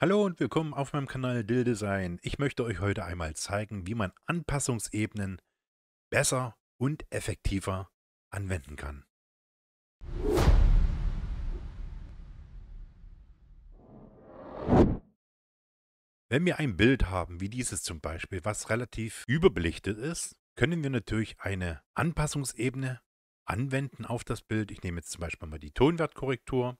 Hallo und willkommen auf meinem Kanal Dill Design. Ich möchte euch heute einmal zeigen, wie man Anpassungsebenen besser und effektiver anwenden kann. Wenn wir ein Bild haben, wie dieses zum Beispiel, was relativ überbelichtet ist, können wir natürlich eine Anpassungsebene anwenden auf das Bild. Ich nehme jetzt zum Beispiel mal die Tonwertkorrektur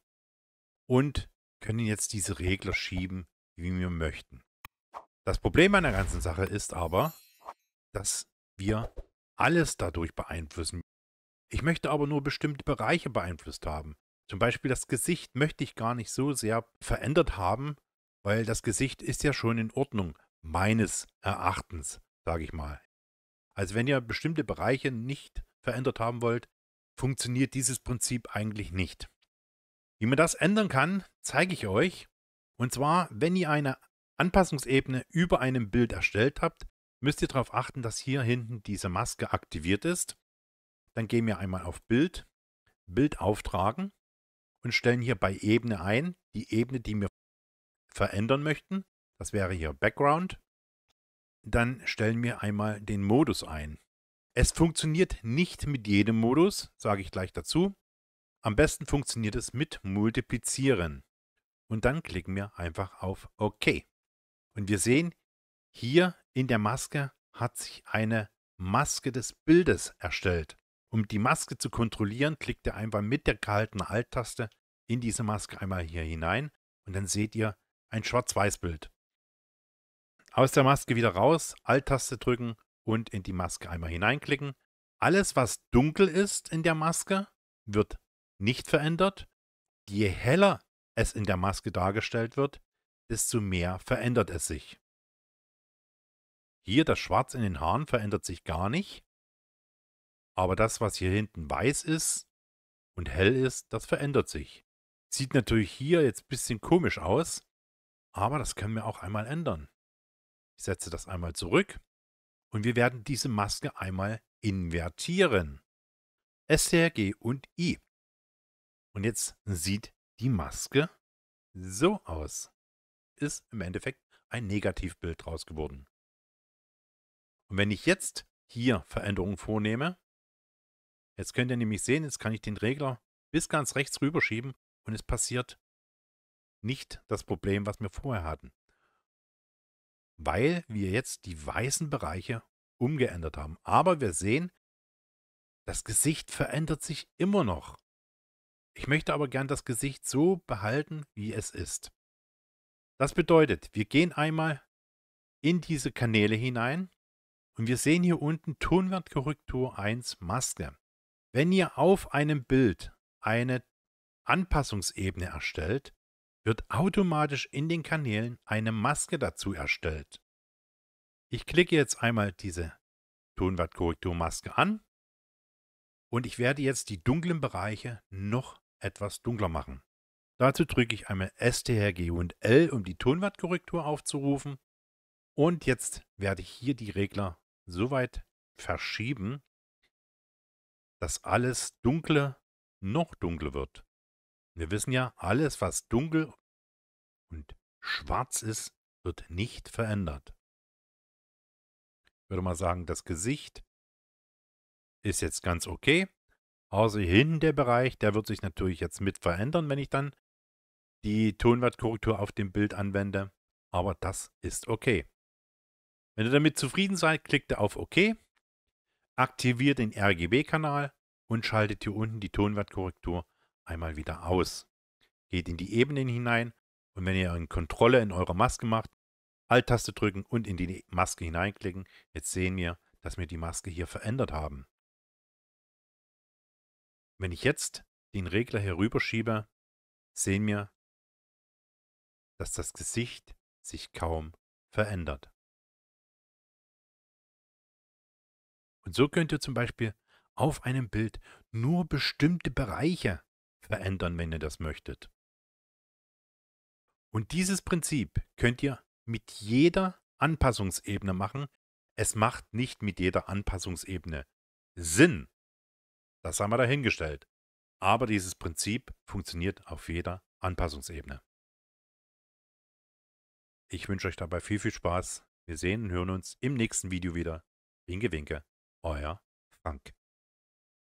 und können jetzt diese Regler schieben, wie wir möchten. Das Problem an der ganzen Sache ist aber, dass wir alles dadurch beeinflussen. Ich möchte aber nur bestimmte Bereiche beeinflusst haben. Zum Beispiel das Gesicht möchte ich gar nicht so sehr verändert haben, weil das Gesicht ist ja schon in Ordnung, meines Erachtens, sage ich mal. Also wenn ihr bestimmte Bereiche nicht verändert haben wollt, funktioniert dieses Prinzip eigentlich nicht. Wie man das ändern kann, zeige ich euch. Und zwar, wenn ihr eine Anpassungsebene über einem Bild erstellt habt, müsst ihr darauf achten, dass hier hinten diese Maske aktiviert ist. Dann gehen wir einmal auf Bild, Bild auftragen und stellen hier bei Ebene ein, die Ebene, die wir verändern möchten. Das wäre hier Background. Dann stellen wir einmal den Modus ein. Es funktioniert nicht mit jedem Modus, sage ich gleich dazu. Am besten funktioniert es mit Multiplizieren. Und dann klicken wir einfach auf OK. Und wir sehen, hier in der Maske hat sich eine Maske des Bildes erstellt. Um die Maske zu kontrollieren, klickt ihr einfach mit der gehaltenen Alt-Taste in diese Maske einmal hier hinein und dann seht ihr ein Schwarz-Weiß-Bild. Aus der Maske wieder raus, Alt-Taste drücken und in die Maske einmal hineinklicken. Alles, was dunkel ist in der Maske, wird nicht verändert. Je heller es in der Maske dargestellt wird, desto mehr verändert es sich. Hier das Schwarz in den Haaren verändert sich gar nicht, aber das, was hier hinten weiß ist und hell ist, das verändert sich. Sieht natürlich hier jetzt ein bisschen komisch aus, aber das können wir auch einmal ändern. Ich setze das einmal zurück und wir werden diese Maske einmal invertieren. STRG und I. Und jetzt sieht die Maske so aus. Ist im Endeffekt ein Negativbild draus geworden. Und wenn ich jetzt hier Veränderungen vornehme, jetzt könnt ihr nämlich sehen, jetzt kann ich den Regler bis ganz rechts rüberschieben und es passiert nicht das Problem, was wir vorher hatten. Weil wir jetzt die weißen Bereiche umgeändert haben. Aber wir sehen, das Gesicht verändert sich immer noch. Ich möchte aber gern das Gesicht so behalten, wie es ist. Das bedeutet, wir gehen einmal in diese Kanäle hinein und wir sehen hier unten Tonwertkorrektur 1 Maske. Wenn ihr auf einem Bild eine Anpassungsebene erstellt, wird automatisch in den Kanälen eine Maske dazu erstellt. Ich klicke jetzt einmal diese Tonwertkorrekturmaske an und ich werde jetzt die dunklen Bereiche noch etwas dunkler machen. Dazu drücke ich einmal STRG und L, um die Tonwartkorrektur aufzurufen. Und jetzt werde ich hier die Regler so weit verschieben, dass alles Dunkle noch dunkler wird. Wir wissen ja, alles, was dunkel und schwarz ist, wird nicht verändert. Ich würde mal sagen, das Gesicht ist jetzt ganz okay. Also hier hinten der Bereich, der wird sich natürlich jetzt mit verändern, wenn ich dann die Tonwertkorrektur auf dem Bild anwende. Aber das ist okay. Wenn ihr damit zufrieden seid, klickt ihr auf OK, aktiviert den RGB-Kanal und schaltet hier unten die Tonwertkorrektur einmal wieder aus. Geht in die Ebenen hinein und wenn ihr eine Kontrolle in eurer Maske macht, Alt-Taste drücken und in die Maske hineinklicken. Jetzt sehen wir, dass wir die Maske hier verändert haben. Wenn ich jetzt den Regler hier rüberschiebe, sehen wir, dass das Gesicht sich kaum verändert. Und so könnt ihr zum Beispiel auf einem Bild nur bestimmte Bereiche verändern, wenn ihr das möchtet. Und dieses Prinzip könnt ihr mit jeder Anpassungsebene machen. Es macht nicht mit jeder Anpassungsebene Sinn, das haben wir dahingestellt. Aber dieses Prinzip funktioniert auf jeder Anpassungsebene. Ich wünsche euch dabei viel, viel Spaß. Wir sehen und hören uns im nächsten Video wieder. Winke, winke, euer Frank.